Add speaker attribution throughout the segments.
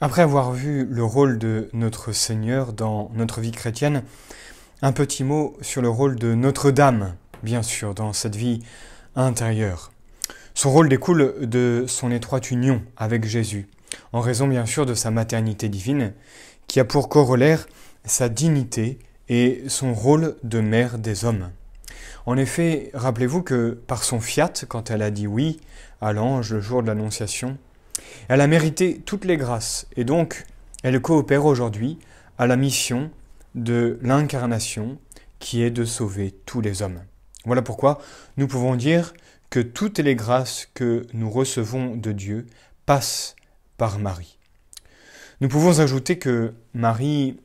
Speaker 1: Après avoir vu le rôle de notre Seigneur dans notre vie chrétienne, un petit mot sur le rôle de Notre-Dame, bien sûr, dans cette vie intérieure. Son rôle découle de son étroite union avec Jésus, en raison bien sûr de sa maternité divine, qui a pour corollaire sa dignité et son rôle de mère des hommes. En effet, rappelez-vous que par son fiat, quand elle a dit oui à l'ange le jour de l'Annonciation, elle a mérité toutes les grâces et donc elle coopère aujourd'hui à la mission de l'incarnation qui est de sauver tous les hommes. Voilà pourquoi nous pouvons dire que toutes les grâces que nous recevons de Dieu passent par Marie. Nous pouvons ajouter que Marie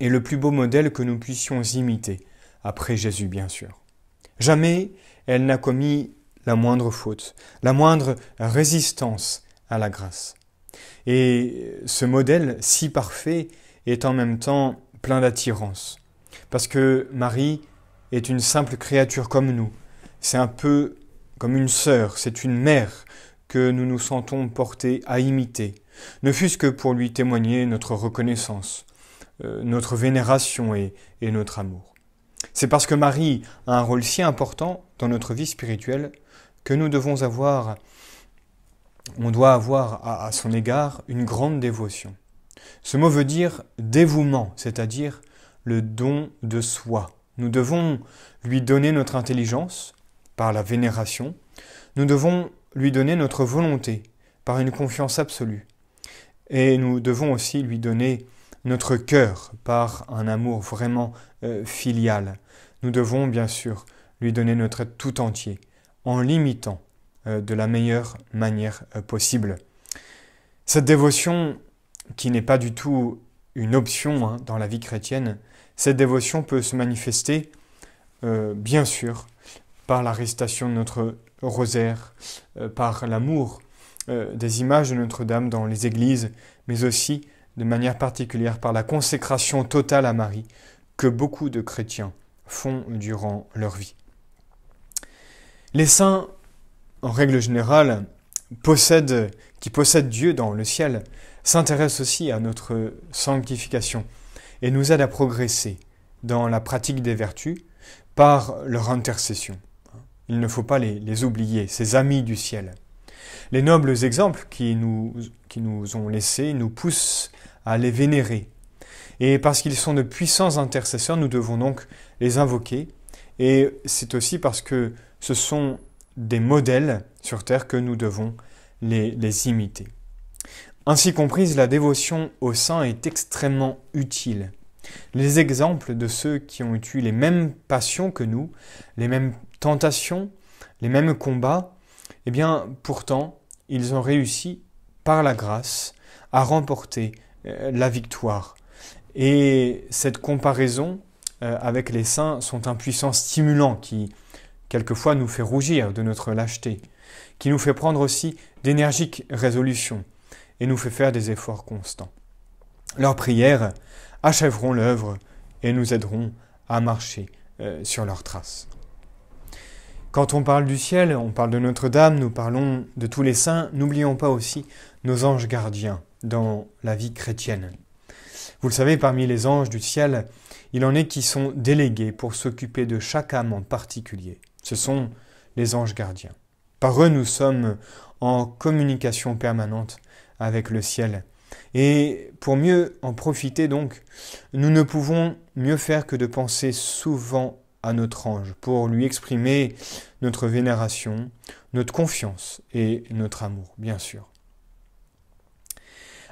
Speaker 1: est le plus beau modèle que nous puissions imiter, après Jésus bien sûr. Jamais elle n'a commis la moindre faute, la moindre résistance à la grâce. Et ce modèle si parfait est en même temps plein d'attirance. Parce que Marie est une simple créature comme nous. C'est un peu comme une sœur, c'est une mère que nous nous sentons portés à imiter, ne fût-ce que pour lui témoigner notre reconnaissance, euh, notre vénération et notre amour. C'est parce que Marie a un rôle si important dans notre vie spirituelle que nous devons avoir on doit avoir à, son égard une grande dévotion. Ce mot veut dire dévouement, c'est-à-dire le don de soi. Nous devons lui donner notre intelligence par la vénération, nous devons lui donner notre volonté par une confiance absolue, et nous devons aussi lui donner notre cœur par un amour vraiment euh, filial. Nous devons bien sûr lui donner notre être tout entier en l'imitant euh, de la meilleure manière euh, possible. Cette dévotion, qui n'est pas du tout une option hein, dans la vie chrétienne, cette dévotion peut se manifester, euh, bien sûr, par la récitation de notre rosaire, par l'amour des images de Notre-Dame dans les églises, mais aussi de manière particulière par la consécration totale à Marie que beaucoup de chrétiens font durant leur vie. Les saints en règle générale, qui possède Dieu dans le ciel, s'intéresse aussi à notre sanctification et nous aide à progresser dans la pratique des vertus par leur intercession. Il ne faut pas les, oublier, ces amis du ciel. Les nobles exemples qui nous, qui nous ont laissés nous poussent à les vénérer. Et parce qu'ils sont de puissants intercesseurs, nous devons donc les invoquer. Et c'est aussi parce que ce sont des modèles sur Terre que nous devons les, imiter. Ainsi comprise, la dévotion aux saints est extrêmement utile. Les exemples de ceux qui ont eu les mêmes passions que nous, les mêmes tentations, les mêmes combats, eh bien pourtant, ils ont réussi, par la grâce, à remporter euh, la victoire. Et cette comparaison euh, avec les saints sont un puissant stimulant qui, quelquefois nous fait rougir de notre lâcheté, qui nous fait prendre aussi d'énergiques résolutions et nous fait faire des efforts constants. Leurs prières achèveront l'œuvre et nous aideront à marcher euh, sur leurs traces. Quand on parle du ciel, on parle de Notre-Dame, nous parlons de tous les saints, n'oublions pas aussi nos anges gardiens dans la vie chrétienne. Vous le savez, parmi les anges du ciel, il en est qui sont délégués pour s'occuper de chaque âme en particulier. Ce sont les anges gardiens. Par eux, nous sommes en communication permanente avec le ciel. Et pour mieux en profiter donc, nous ne pouvons mieux faire que de penser souvent à notre ange pour lui exprimer notre vénération, notre confiance et notre amour, bien sûr.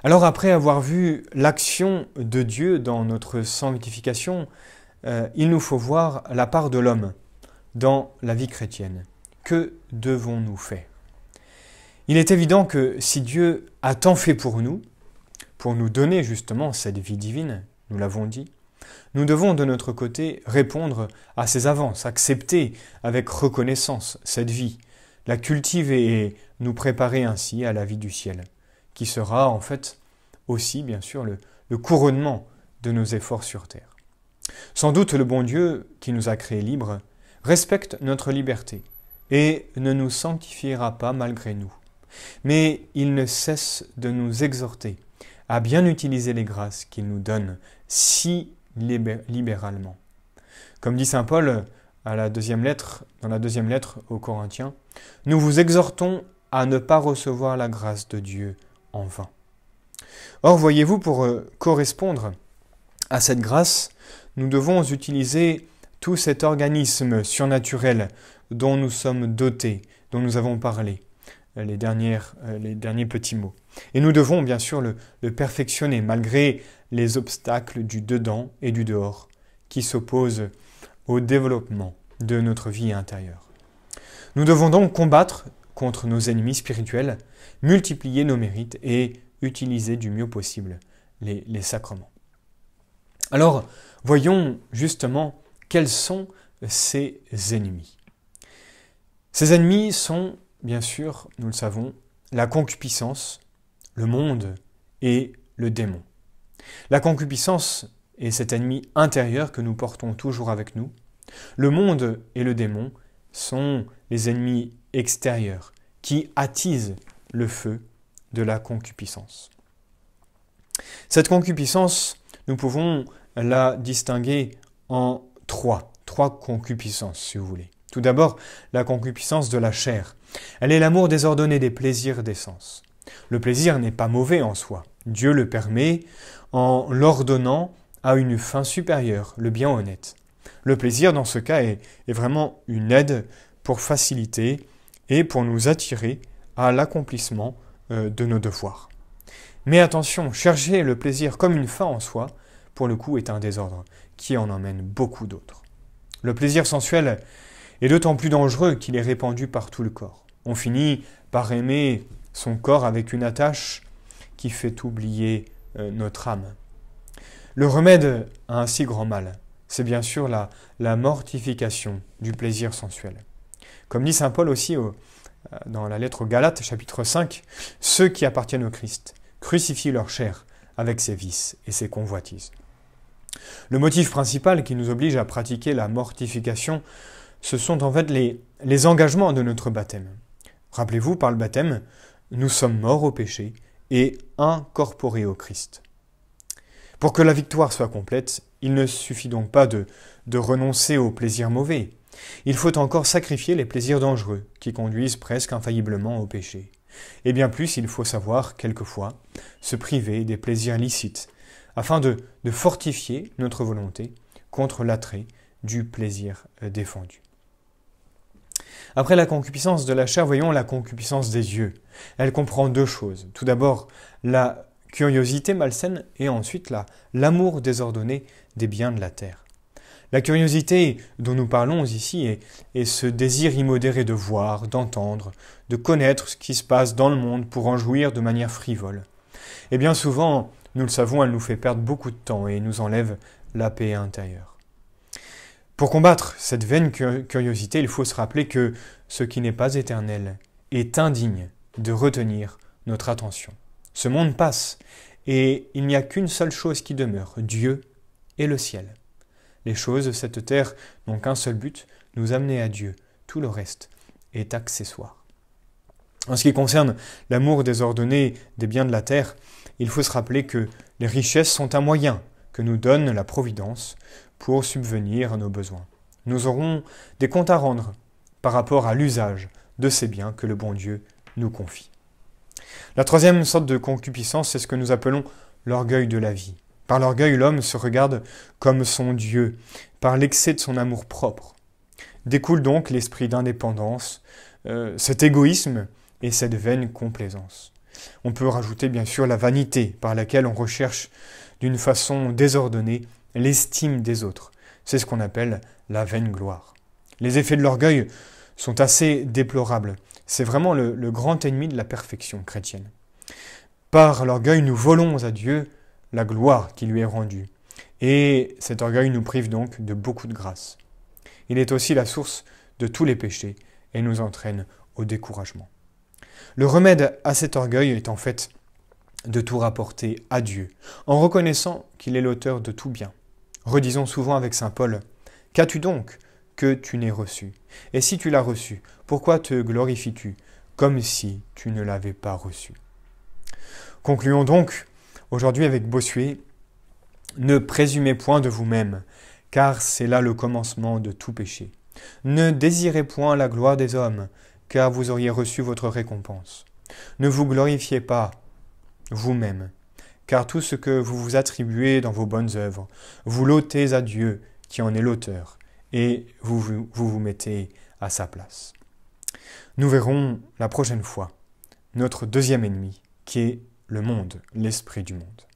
Speaker 1: Alors après avoir vu l'action de Dieu dans notre sanctification, euh, il nous faut voir la part de l'homme dans la vie chrétienne. Que devons-nous faire Il est évident que si Dieu a tant fait pour nous, pour nous donner justement cette vie divine, nous l'avons dit, nous devons de notre côté répondre à ses avances, accepter avec reconnaissance cette vie, la cultiver et nous préparer ainsi à la vie du ciel, qui sera en fait aussi bien sûr le couronnement de nos efforts sur terre. Sans doute le bon Dieu qui nous a créés libres respecte notre liberté et ne nous sanctifiera pas malgré nous. Mais il ne cesse de nous exhorter à bien utiliser les grâces qu'il nous donne si libéralement. Comme dit saint Paul à la deuxième lettre, dans la deuxième lettre aux Corinthiens, nous vous exhortons à ne pas recevoir la grâce de Dieu en vain. Or, voyez-vous, pour euh, correspondre à cette grâce, nous devons utiliser tout cet organisme surnaturel dont nous sommes dotés, dont nous avons parlé, euh, les, euh, les derniers petits mots. Et nous devons bien sûr le, perfectionner malgré les obstacles du dedans et du dehors qui s'opposent au développement de notre vie intérieure. Nous devons donc combattre contre nos ennemis spirituels, multiplier nos mérites et utiliser du mieux possible les sacrements. Alors, voyons justement quels sont ses ennemis ces ennemis sont, bien sûr, nous le savons, la concupiscence, le monde et le démon. La concupiscence est cet ennemi intérieur que nous portons toujours avec nous. Le monde et le démon sont les ennemis extérieurs qui attisent le feu de la concupiscence. Cette concupiscence, nous pouvons la distinguer en trois, trois concupiscences, si vous voulez. Tout d'abord, la concupiscence de la chair. Elle est l'amour désordonné des plaisirs des sens. Le plaisir n'est pas mauvais en soi. Dieu le permet en l'ordonnant à une fin supérieure, le bien honnête. Le plaisir, dans ce cas, est, vraiment une aide pour faciliter et pour nous attirer à l'accomplissement euh, de nos devoirs. Mais attention, chercher le plaisir comme une fin en soi, pour le coup, est un désordre qui en emmène beaucoup d'autres. Le plaisir sensuel est d'autant plus dangereux qu'il est répandu par tout le corps. On finit par aimer son corps avec une attache qui fait oublier euh, notre âme. Le remède à un si grand mal, c'est bien sûr la, mortification du plaisir sensuel. Comme dit Saint Paul aussi euh, dans la lettre aux Galates, chapitre 5, ceux qui appartiennent au Christ crucifient leur chair avec ses vices et ses convoitises. Le motif principal qui nous oblige à pratiquer la mortification, ce sont en fait les, engagements de notre baptême. Rappelez-vous, par le baptême, nous sommes morts au péché et incorporés au Christ. Pour que la victoire soit complète, il ne suffit donc pas de, de renoncer aux plaisirs mauvais. Il faut encore sacrifier les plaisirs dangereux qui conduisent presque infailliblement au péché. Et bien plus, il faut savoir, quelquefois, se priver des plaisirs licites afin de, fortifier notre volonté contre l'attrait du plaisir euh, défendu. Après la concupiscence de la chair, voyons la concupiscence des yeux. Elle comprend deux choses. Tout d'abord, la curiosité malsaine et ensuite l'amour désordonné des biens de la terre. La curiosité dont nous parlons ici est ce désir immodéré de voir, d'entendre, de connaître ce qui se passe dans le monde pour en jouir de manière frivole. Et bien souvent, nous le savons, elle nous fait perdre beaucoup de temps et nous enlève la paix intérieure. Pour combattre cette vaine curiosité, il faut se rappeler que ce qui n'est pas éternel est indigne de retenir notre attention. Ce monde passe et il n'y a qu'une seule chose qui demeure, Dieu et le ciel. Les choses de cette terre n'ont qu'un seul but, nous amener à Dieu. Tout le reste est accessoire. En ce qui concerne l'amour désordonné des biens de la terre, il faut se rappeler que les richesses sont un moyen que nous donne la Providence pour subvenir à nos besoins. Nous aurons des comptes à rendre par rapport à l'usage de ces biens que le bon Dieu nous confie. La troisième sorte de concupiscence, c'est ce que nous appelons l'orgueil de la vie. Par l'orgueil, l'homme se regarde comme son Dieu, par l'excès de son amour-propre. Découle donc l'esprit d'indépendance, euh, cet égoïsme et cette vaine complaisance. On peut rajouter bien sûr la vanité, par laquelle on recherche d'une façon désordonnée l'estime des autres. C'est ce qu'on appelle la vaine gloire. Les effets de l'orgueil sont assez déplorables. C'est vraiment le, grand ennemi de la perfection chrétienne. Par l'orgueil, nous volons à Dieu la gloire qui lui est rendue. Et cet orgueil nous prive donc de beaucoup de grâce. Il est aussi la source de tous les péchés et nous entraîne au découragement. Le remède à cet orgueil est en fait de tout rapporter à Dieu, en reconnaissant qu'il est l'auteur de tout bien. Redisons souvent avec Saint Paul, Qu'as-tu donc que tu n'aies reçu Et si tu l'as reçu, pourquoi te glorifies-tu comme si tu ne l'avais pas reçu Concluons donc aujourd'hui avec Bossuet, Ne présumez point de vous-même, car c'est là le commencement de tout péché. Ne désirez point la gloire des hommes, car vous auriez reçu votre récompense. Ne vous glorifiez pas vous-même, car tout ce que vous vous attribuez dans vos bonnes œuvres, vous l'ôtez à Dieu qui en est l'auteur, et vous vous, vous vous, mettez à sa place. Nous verrons la prochaine fois notre deuxième ennemi, qui est le monde, l'esprit du monde.